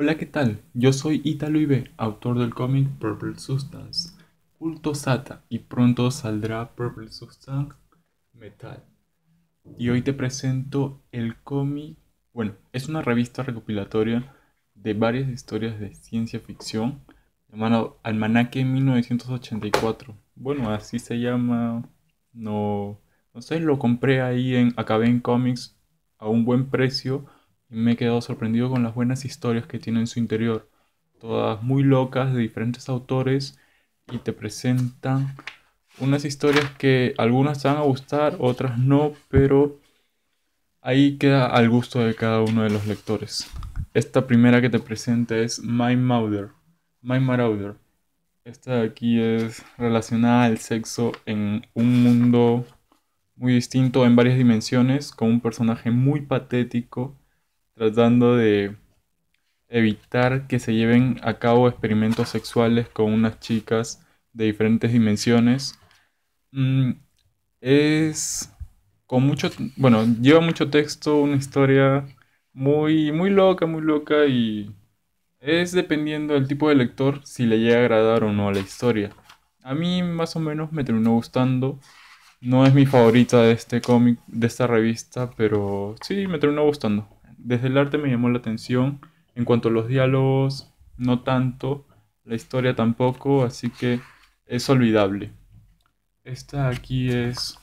Hola, ¿qué tal? Yo soy Italo Ibe, autor del cómic Purple Substance, Culto Sata, y pronto saldrá Purple Substance Metal. Y hoy te presento el cómic, bueno, es una revista recopilatoria de varias historias de ciencia ficción llamado Almanaque 1984. Bueno, así se llama. No, no sé, lo compré ahí en Acabé en Comics a un buen precio y me he quedado sorprendido con las buenas historias que tiene en su interior, todas muy locas de diferentes autores y te presentan unas historias que algunas te van a gustar, otras no, pero ahí queda al gusto de cada uno de los lectores. Esta primera que te presenta es My mother My Marauder. Esta de aquí es relacionada al sexo en un mundo muy distinto en varias dimensiones, con un personaje muy patético tratando de evitar que se lleven a cabo experimentos sexuales con unas chicas de diferentes dimensiones. Mm, es con mucho, bueno, lleva mucho texto, una historia muy, muy loca, muy loca y es dependiendo del tipo de lector si le llega a agradar o no a la historia. A mí más o menos me terminó gustando. No es mi favorita de este cómic, de esta revista, pero sí, me terminó gustando. Desde el arte me llamó la atención, en cuanto a los diálogos, no tanto, la historia tampoco, así que es olvidable. Esta aquí es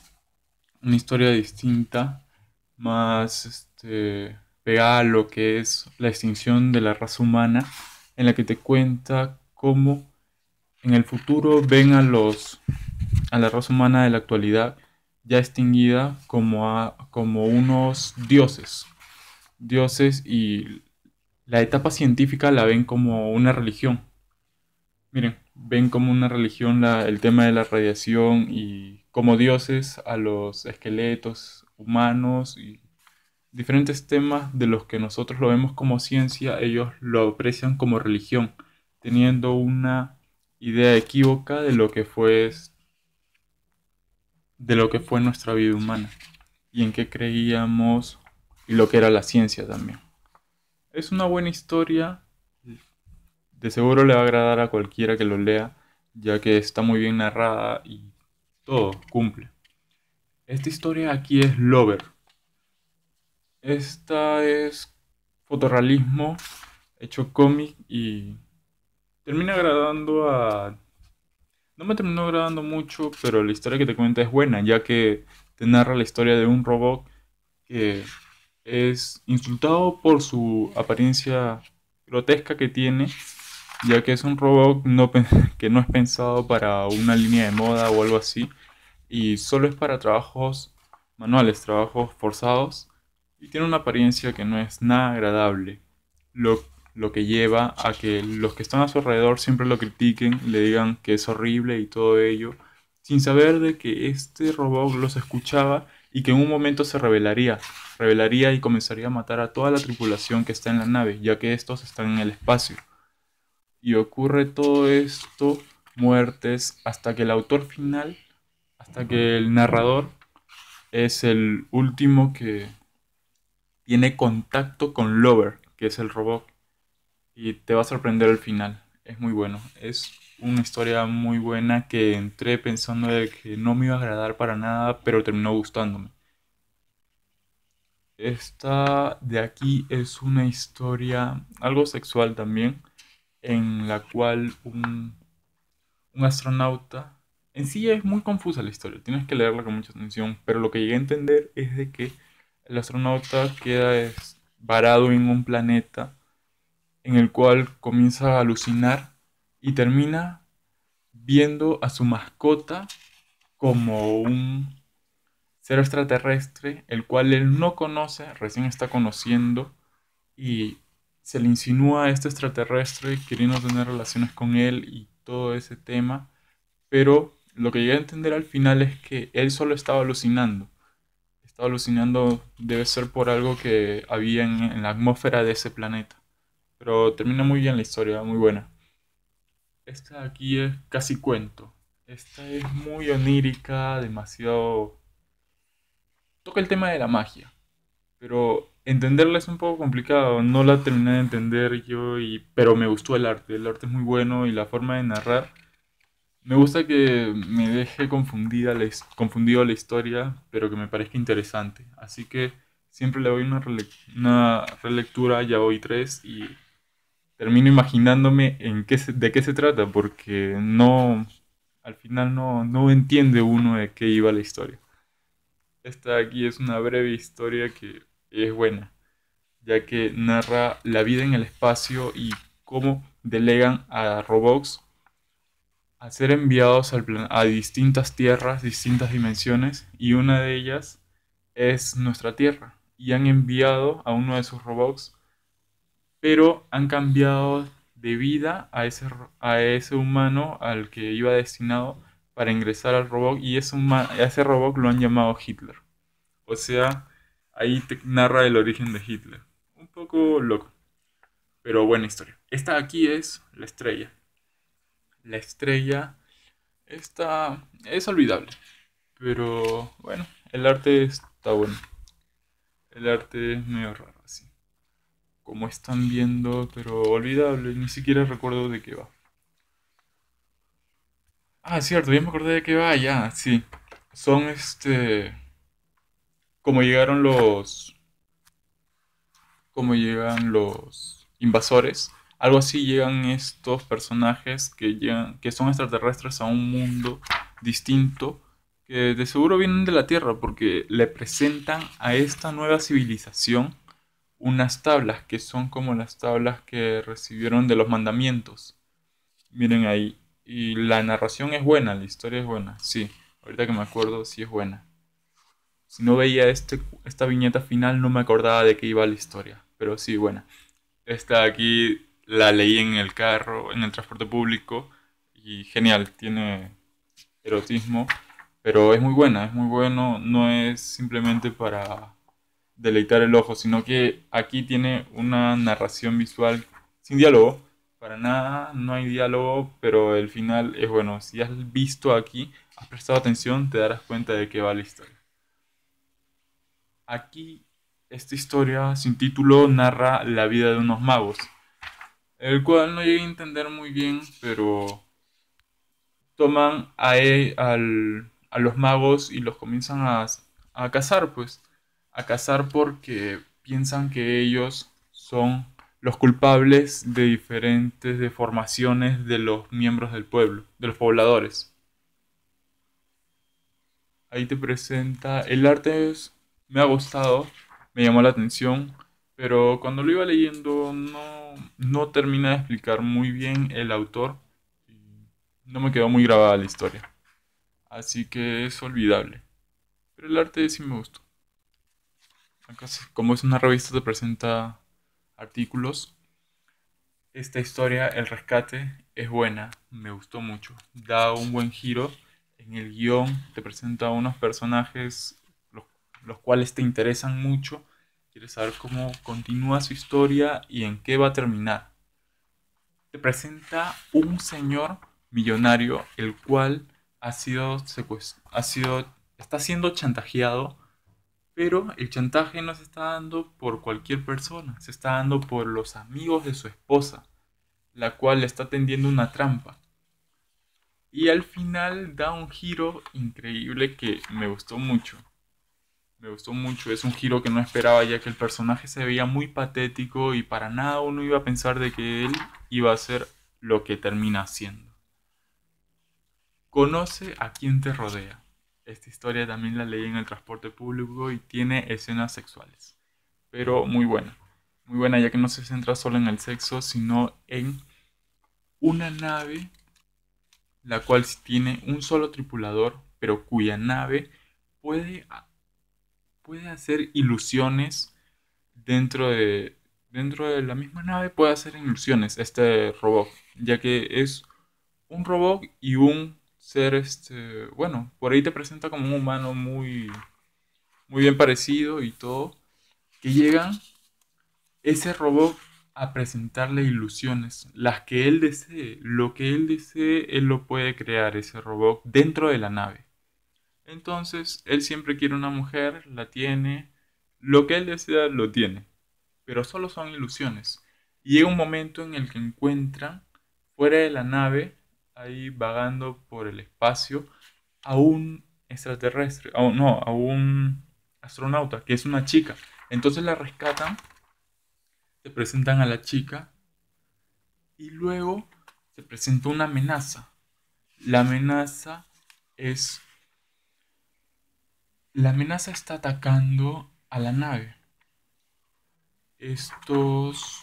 una historia distinta, más este, pegada a lo que es la extinción de la raza humana, en la que te cuenta cómo en el futuro ven a los a la raza humana de la actualidad ya extinguida como a, como unos dioses dioses y la etapa científica la ven como una religión. Miren, ven como una religión la, el tema de la radiación y como dioses a los esqueletos humanos y diferentes temas de los que nosotros lo vemos como ciencia, ellos lo aprecian como religión, teniendo una idea equívoca de lo que fue de lo que fue nuestra vida humana y en qué creíamos y lo que era la ciencia también. Es una buena historia, de seguro le va a agradar a cualquiera que lo lea, ya que está muy bien narrada y todo cumple. Esta historia aquí es Lover. Esta es fotorrealismo hecho cómic y termina agradando a... No me terminó agradando mucho, pero la historia que te cuenta es buena, ya que te narra la historia de un robot que es insultado por su apariencia grotesca que tiene, ya que es un robot que no es pensado para una línea de moda o algo así, y solo es para trabajos manuales, trabajos forzados, y tiene una apariencia que no es nada agradable, lo, lo que lleva a que los que están a su alrededor siempre lo critiquen, le digan que es horrible y todo ello, sin saber de que este robot los escuchaba y que en un momento se revelaría, revelaría y comenzaría a matar a toda la tripulación que está en la nave, ya que estos están en el espacio. Y ocurre todo esto, muertes, hasta que el autor final, hasta que el narrador es el último que tiene contacto con Lover, que es el robot. Y te va a sorprender el final. Es muy bueno. Es una historia muy buena que entré pensando de que no me iba a agradar para nada, pero terminó gustándome. Esta de aquí es una historia algo sexual también, en la cual un, un astronauta... En sí es muy confusa la historia, tienes que leerla con mucha atención, pero lo que llegué a entender es de que el astronauta queda varado en un planeta en el cual comienza a alucinar y termina viendo a su mascota como un ser extraterrestre, el cual él no conoce, recién está conociendo, y se le insinúa a este extraterrestre queriendo tener relaciones con él y todo ese tema, pero lo que llega a entender al final es que él solo estaba alucinando. Estaba alucinando, debe ser por algo que había en la atmósfera de ese planeta. Pero termina muy bien la historia, muy buena esta aquí es casi cuento. Esta es muy onírica, demasiado... Toca el tema de la magia. Pero entenderla es un poco complicado. No la terminé de entender yo, y... pero me gustó el arte. El arte es muy bueno y la forma de narrar. Me gusta que me deje confundida la, confundido la historia, pero que me parezca interesante. Así que siempre le doy una, una relectura, ya voy tres y termino imaginándome en qué se, de qué se trata, porque no, al final no, entiende uno de qué iba la historia. Esta aquí es una breve historia que es buena, ya que narra la vida en el espacio y cómo delegan a robots a ser enviados a distintas tierras, distintas dimensiones, y una de ellas es nuestra Tierra. Y han enviado a uno de sus robots pero han cambiado de vida a ese, a ese humano al que iba destinado para ingresar al robot y ese, ese robot lo han llamado Hitler. O sea, ahí te narra el origen de Hitler. Un poco loco, pero buena historia. Esta aquí es la estrella. La estrella, está... es olvidable, pero bueno, el arte está bueno. El arte es medio raro como están viendo, pero olvidable, ni siquiera recuerdo de qué va. Ah, cierto, bien me acordé de qué va, ya, sí. Son este. Como llegaron los. Como llegan los invasores. Algo así llegan estos personajes que, llegan, que son extraterrestres a un mundo distinto. Que de seguro vienen de la Tierra porque le presentan a esta nueva civilización unas tablas que son como las tablas que recibieron de los mandamientos. Miren ahí. Y la narración es buena, la historia es buena. Sí, ahorita que me acuerdo, sí es buena. Si no veía este, esta viñeta final, no me acordaba de qué iba la historia. Pero sí, buena. Esta aquí la leí en el carro, en el transporte público. Y genial, tiene erotismo. Pero es muy buena, es muy bueno. No es simplemente para deleitar el ojo, sino que aquí tiene una narración visual sin diálogo. Para nada, no hay diálogo, pero el final es bueno. Si has visto aquí, has prestado atención, te darás cuenta de qué va la historia. Aquí, esta historia sin título narra la vida de unos magos, el cual no llegué a entender muy bien, pero toman a, e, a los magos y los comienzan a, a cazar, pues a cazar porque piensan que ellos son los culpables de diferentes deformaciones de los miembros del pueblo, de los pobladores. Ahí te presenta, el arte me ha gustado, me llamó la atención, pero cuando lo iba leyendo no, termina de explicar muy bien el autor, no me quedó muy grabada la historia, así que es olvidable, pero el arte sí me gustó como es una revista te presenta artículos. Esta historia, El Rescate, es buena, me gustó mucho. Da un buen giro en el guión, te presenta unos personajes los, los cuales te interesan mucho. Quieres saber cómo continúa su historia y en qué va a terminar. Te presenta un señor millonario, el cual ha sido, ha sido está siendo chantajeado pero el chantaje no se está dando por cualquier persona, se está dando por los amigos de su esposa, la cual le está tendiendo una trampa. Y al final da un giro increíble que me gustó mucho. Me gustó mucho, es un giro que no esperaba ya que el personaje se veía muy patético y para nada uno iba a pensar de que él iba a ser lo que termina haciendo. Conoce a quien te rodea. Esta historia también la leí en el transporte público y tiene escenas sexuales. Pero muy buena. Muy buena ya que no se centra solo en el sexo, sino en una nave la cual tiene un solo tripulador, pero cuya nave puede, puede hacer ilusiones dentro de, dentro de la misma nave, puede hacer ilusiones este robot, ya que es un robot y un ser, este, bueno, por ahí te presenta como un humano muy, muy bien parecido y todo, que llega ese robot a presentarle ilusiones, las que él desee, lo que él desee, él lo puede crear, ese robot, dentro de la nave. Entonces, él siempre quiere una mujer, la tiene, lo que él desea, lo tiene, pero solo son ilusiones. Y llega un momento en el que encuentra, fuera de la nave, ahí vagando por el espacio a un extraterrestre, a no, a un astronauta, que es una chica. Entonces la rescatan, se presentan a la chica y luego se presenta una amenaza. La amenaza es... La amenaza está atacando a la nave. Estos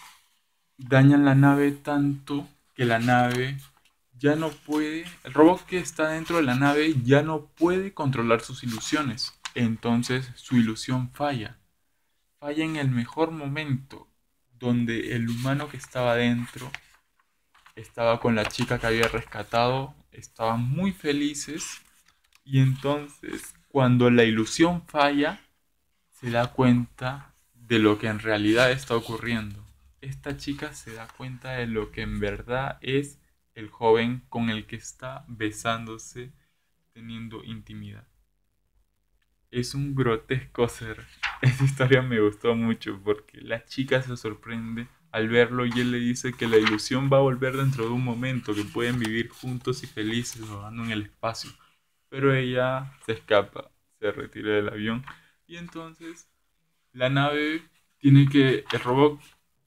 dañan la nave tanto que la nave ya no puede, el robot que está dentro de la nave ya no puede controlar sus ilusiones. Entonces su ilusión falla. Falla en el mejor momento donde el humano que estaba dentro estaba con la chica que había rescatado, estaban muy felices y entonces cuando la ilusión falla se da cuenta de lo que en realidad está ocurriendo. Esta chica se da cuenta de lo que en verdad es el joven con el que está besándose teniendo intimidad. Es un grotesco ser. Esta historia me gustó mucho porque la chica se sorprende al verlo y él le dice que la ilusión va a volver dentro de un momento, que pueden vivir juntos y felices rodando en el espacio. Pero ella se escapa, se retira del avión y entonces la nave tiene que, el robot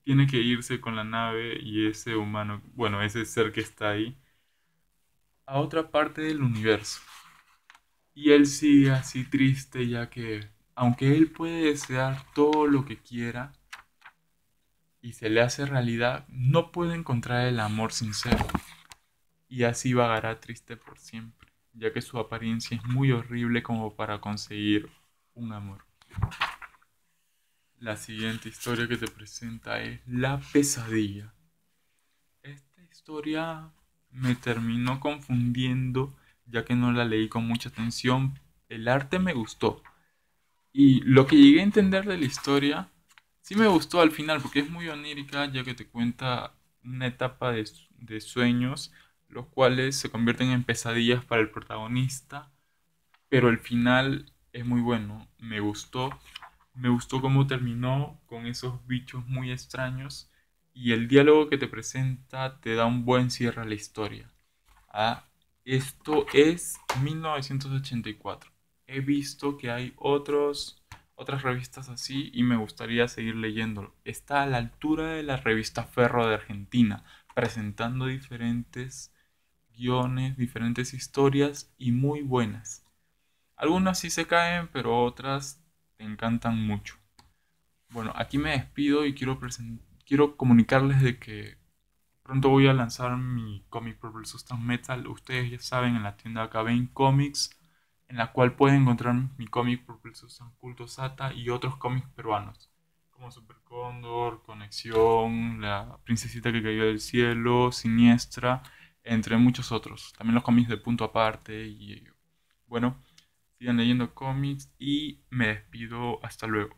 tiene que irse con la nave y ese humano, bueno, ese ser que está ahí, a otra parte del universo. Y él sigue así triste ya que, aunque él puede desear todo lo que quiera y se le hace realidad, no puede encontrar el amor sincero. Y así vagará triste por siempre, ya que su apariencia es muy horrible como para conseguir un amor. La siguiente historia que te presenta es La pesadilla. Esta historia me terminó confundiendo ya que no la leí con mucha atención. El arte me gustó. Y lo que llegué a entender de la historia sí me gustó al final porque es muy onírica ya que te cuenta una etapa de, de sueños los cuales se convierten en pesadillas para el protagonista. Pero el final es muy bueno, me gustó me gustó cómo terminó con esos bichos muy extraños y el diálogo que te presenta te da un buen cierre a la historia. Ah, esto es 1984. He visto que hay otros, otras revistas así y me gustaría seguir leyéndolo. Está a la altura de la revista Ferro de Argentina, presentando diferentes guiones, diferentes historias y muy buenas. Algunas sí se caen, pero otras te encantan mucho. Bueno, aquí me despido y quiero, quiero comunicarles de que pronto voy a lanzar mi cómic Purple Substance Metal. Ustedes ya saben, en la tienda ven Comics, en la cual pueden encontrar mi cómic Purple Substance Culto Sata y otros cómics peruanos, como Super Cóndor, Conexión, La Princesita que cayó del cielo, Siniestra, entre muchos otros. También los cómics de punto aparte y bueno sigan leyendo cómics y me despido. Hasta luego.